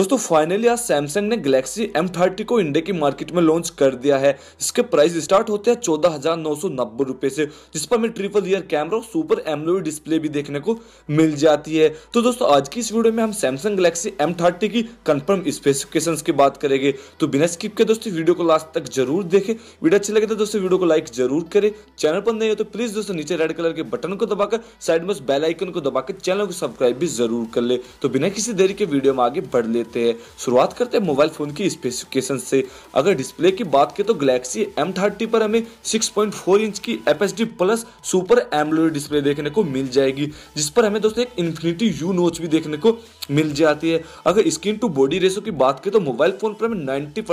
दोस्तों फाइनली आज सैमसंग ने गैलेक्सी M30 को इंडिया की मार्केट में लॉन्च कर दिया है इसके प्राइस स्टार्ट होते हैं चौदह हजार नौ सौ नब्बे रुपए से जिस पर हमें ट्रिपल ईयर कैमरा और सुपर एमलोई डिस्प्ले भी देखने को मिल जाती है तो दोस्तों आज की इस वीडियो में हम सैमसंग गैलेक्सी M30 की कंफर्म स्पेसिफिकेशन की बात करेंगे तो बिना स्किप के दोस्तों वीडियो को लास्ट तक जरूर देखें वीडियो अच्छी लगे तो दोस्तों वीडियो को लाइक जरूर करें चैनल पर नहीं हो तो प्लीज दोस्तों नीचे रेड कलर के बटन को दबाकर साइड में बेल आइकन को दबाकर चैनल को सब्सक्राइब भी जरूर कर ले तो बिना किसी देरी के वीडियो में आगे बढ़ ले लेते हैं शुरुआत करते हैं मोबाइल फ़ोन की स्पेसिफिकेशन से अगर डिस्प्ले की बात की तो गलेक्सी एम थर्टी पर हमें 6.4 इंच की F plus super AMOLED display देखने को मिल जाएगी जिस पर हमें दोस्तों एक इन्फिनिटी यू नोच भी देखने को मिल जाती है अगर स्क्रीन टू बॉडी रेशो की बात की तो मोबाइल फ़ोन पर हमें ninety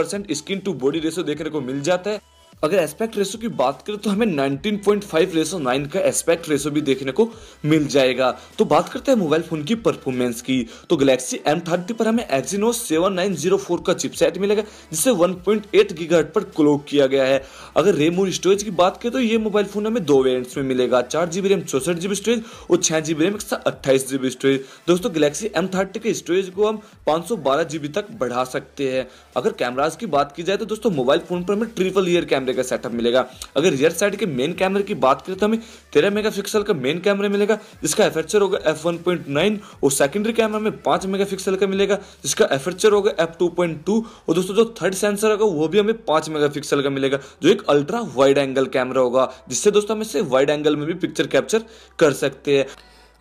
screen to body ratio देखने को मिल जाता है अगर एस्पेक्ट रेशो की बात करें तो हमें 19.5 रेसो नाइन का एस्पेक्ट रेसो भी देखने को मिल जाएगा तो बात करते हैं मोबाइल फोन की परफॉर्मेंस की तो गैलेक्सी M30 पर हमें एक्जीनो 7904 का चिपसेट मिलेगा जिसे 1.8 पॉइंट पर क्लोक किया गया है अगर रेम और स्टोरेज की बात करें तो ये मोबाइल फोन हमें दो वेरियंट्स में मिलेगा चार जीबी रैम चौसठ जीबी स्टोरेज और छह जीबी रैम एक सौ अट्ठाईस जीबी स्टोरेज दोस्तों गैलेक्सी एम थर्टी के स्टोरेज को हम पांच सौ बारह जीबी तक बढ़ा सकते हैं अगर कैमराज की बात की जाए तो दोस्तों मोबाइल फोन पर हमें ट्रिपल ईयर कैमरा कैमरे का सेटअप मिलेगा अगर रियर साइड के मेन कैमरे की बात करें तो हमें तेरह मेगा का मेन कैमरा मिलेगा जिसका एफर्चर होगा एफ वन पॉइंट नाइन और सेकेंडरी कैमरा में पांच मेगा का मिलेगा जिसका एफर्चर होगा एफ टू टू पॉइंट और दोस्तों जो थर्ड सेंसर होगा वो भी हमें पांच मेगा का मिलेगा जो एक अल्ट्रा वाइड एंगल कैमरा होगा जिससे दोस्तों हम इसे वाइड एंगल में भी पिक्चर कैप्चर कर सकते हैं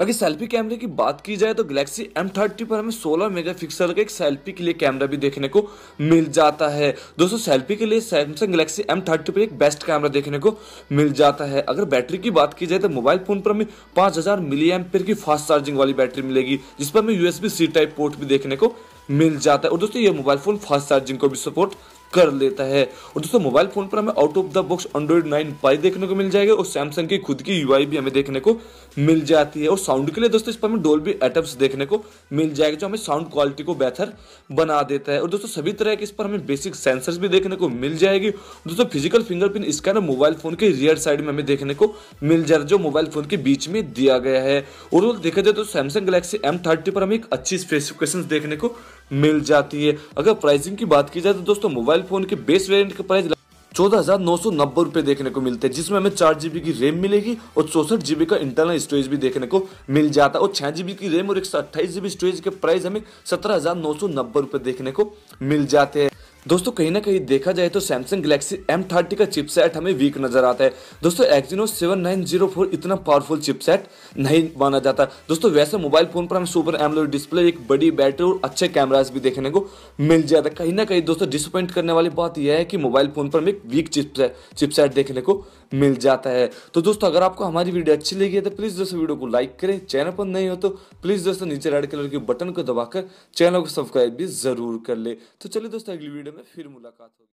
अगर सेल्फी कैमरे की बात की जाए तो गैलेक्सी M30 पर हमें 16 मेगापिक्सल का एक सेल्फी के लिए कैमरा भी देखने को मिल जाता है दोस्तों सेल्फी के लिए सैमसंग गैलेक्सी M30 पर एक बेस्ट कैमरा देखने को मिल जाता है अगर बैटरी की बात की जाए तो मोबाइल फोन पर हमें 5000 हज़ार मिली एम की फास्ट चार्जिंग वाली बैटरी मिलेगी जिस पर हमें यूएसबी सी टाइप पोर्ट भी देखने को मिल जाता है और दोस्तों ये मोबाइल फोन फास्ट चार्जिंग को भी सपोर्ट कर लेता है और दोस्तों मोबाइल फोन पर हमें out of the box Android nine Pie देखने को मिल जाएगा और सैमसंग की खुद की यूआई भी हमें देखने को मिल जाती है और साउंड के लिए दोस्तों इस पर हमें डोल्बी एटम्स देखने को मिल जाएगा जो हमें साउंड क्वालिटी को बेहतर बना देता है और दोस्तों सभी तरह के इस पर हमें बेसिक सेंसर भी देखने को मिल जाएगी दोस्तों physical fingerprint scanner mobile phone के रियर साइड में हमें देखने को मिल जा जो मोबाइल फोन के बीच में दिया गया है और देखा जाए तो सैमसंग गलेक्सी एम पर हमें एक अच्छी स्पेसिफिकेशन देखने को मिल जाती है अगर प्राइसिंग की बात की जाए तो दोस्तों मोबाइल फोन के बेस वेरियंट के प्राइस चौदह हजार नौ सौ नब्बे रुपए देखने को मिलते हैं जिसमें हमें चार जीबी की रैम मिलेगी और चौसठ जीबी का इंटरनल स्टोरेज भी देखने को मिल जाता है और छह जीबी की रैम और एक सौ अट्ठाईस जीबी स्टोरेज के प्राइस हमें सत्रह हजार नौ सौ नब्बे रुपए देखने को मिल जाते हैं दोस्तों कहीं ना कहीं देखा जाए तो सैमसंग गैलेक्सी एम थर्टी का चिपसेट हमें वीक नजर आता है दोस्तों Exynos seven nine zero four इतना पावरफुल चिपसेट नहीं माना जाता दोस्तों वैसे मोबाइल फोन पर हमें सुपर एमलोड डिस्प्ले एक बड़ी बैटरी और अच्छे कैमराज भी देखने को मिल जाता है कहीं ना कहीं दोस्तों डिसअपॉइंट करने वाली बात यह है कि मोबाइल फोन पर हमें एक वीक चिपसेट देखने को मिल जाता है तो दोस्तों अगर आपको हमारी वीडियो अच्छी लगी है तो प्लीज़ दोस्तों वीडियो को लाइक करें चैनल पर नहीं हो तो प्लीज़ दोस्तों नीचे रेड कलर के बटन को दबाकर चैनल को सब्सक्राइब भी ज़रूर कर ले तो चलिए दोस्तों अगली वीडियो में में फिर मुलाकात होगी